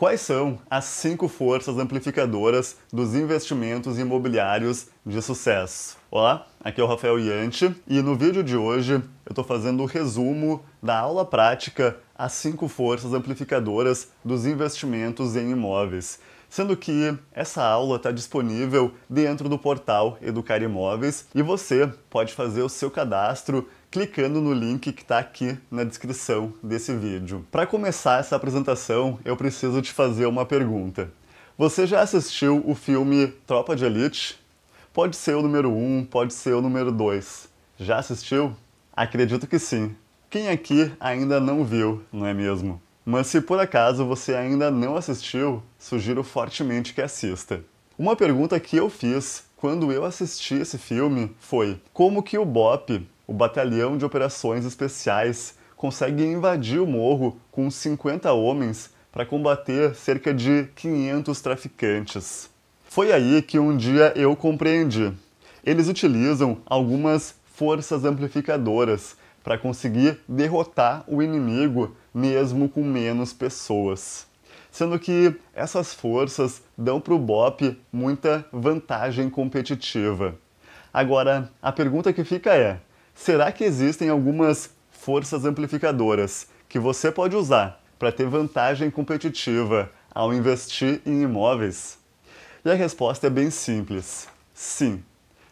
Quais são as cinco forças amplificadoras dos investimentos imobiliários de sucesso? Olá, aqui é o Rafael Yanti e no vídeo de hoje eu estou fazendo o um resumo da aula prática As cinco forças amplificadoras dos investimentos em imóveis sendo que essa aula está disponível dentro do portal Educar Imóveis e você pode fazer o seu cadastro clicando no link que está aqui na descrição desse vídeo. Para começar essa apresentação, eu preciso te fazer uma pergunta. Você já assistiu o filme Tropa de Elite? Pode ser o número 1, um, pode ser o número 2. Já assistiu? Acredito que sim. Quem aqui ainda não viu, não é mesmo? Mas se por acaso você ainda não assistiu, sugiro fortemente que assista. Uma pergunta que eu fiz quando eu assisti esse filme foi: como que o BOP, o Batalhão de Operações Especiais, consegue invadir o morro com 50 homens para combater cerca de 500 traficantes? Foi aí que um dia eu compreendi. Eles utilizam algumas forças amplificadoras para conseguir derrotar o inimigo mesmo com menos pessoas. Sendo que essas forças dão para o BOP muita vantagem competitiva. Agora, a pergunta que fica é: será que existem algumas forças amplificadoras que você pode usar para ter vantagem competitiva ao investir em imóveis? E a resposta é bem simples: sim.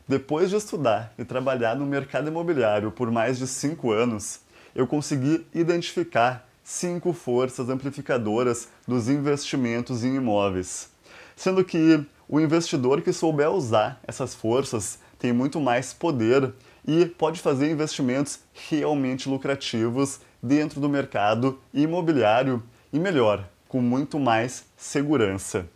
Depois de estudar e trabalhar no mercado imobiliário por mais de cinco anos, eu consegui identificar cinco forças amplificadoras dos investimentos em imóveis. Sendo que o investidor que souber usar essas forças tem muito mais poder e pode fazer investimentos realmente lucrativos dentro do mercado imobiliário e melhor, com muito mais segurança.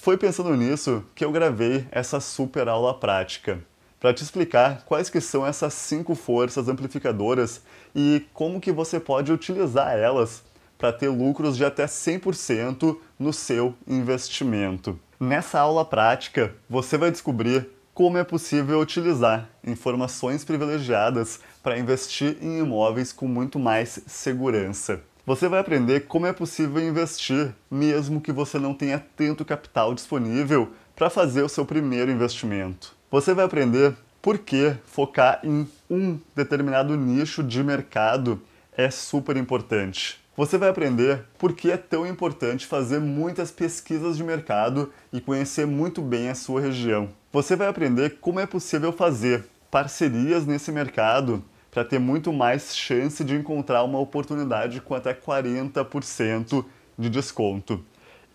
Foi pensando nisso que eu gravei essa super aula prática para te explicar quais que são essas cinco forças amplificadoras e como que você pode utilizar elas para ter lucros de até 100% no seu investimento. Nessa aula prática, você vai descobrir como é possível utilizar informações privilegiadas para investir em imóveis com muito mais segurança. Você vai aprender como é possível investir, mesmo que você não tenha tanto capital disponível para fazer o seu primeiro investimento. Você vai aprender por que focar em um determinado nicho de mercado é super importante. Você vai aprender por que é tão importante fazer muitas pesquisas de mercado e conhecer muito bem a sua região. Você vai aprender como é possível fazer parcerias nesse mercado para ter muito mais chance de encontrar uma oportunidade com até 40% de desconto.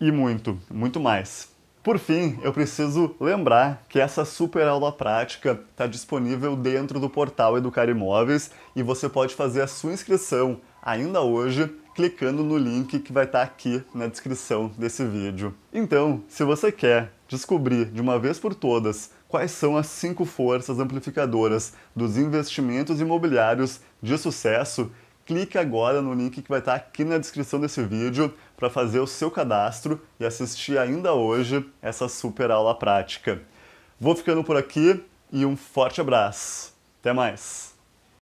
E muito, muito mais. Por fim, eu preciso lembrar que essa super aula prática está disponível dentro do portal Educar Imóveis e você pode fazer a sua inscrição ainda hoje clicando no link que vai estar tá aqui na descrição desse vídeo. Então, se você quer descobrir de uma vez por todas quais são as cinco forças amplificadoras dos investimentos imobiliários de sucesso, clique agora no link que vai estar aqui na descrição desse vídeo para fazer o seu cadastro e assistir ainda hoje essa super aula prática. Vou ficando por aqui e um forte abraço. Até mais!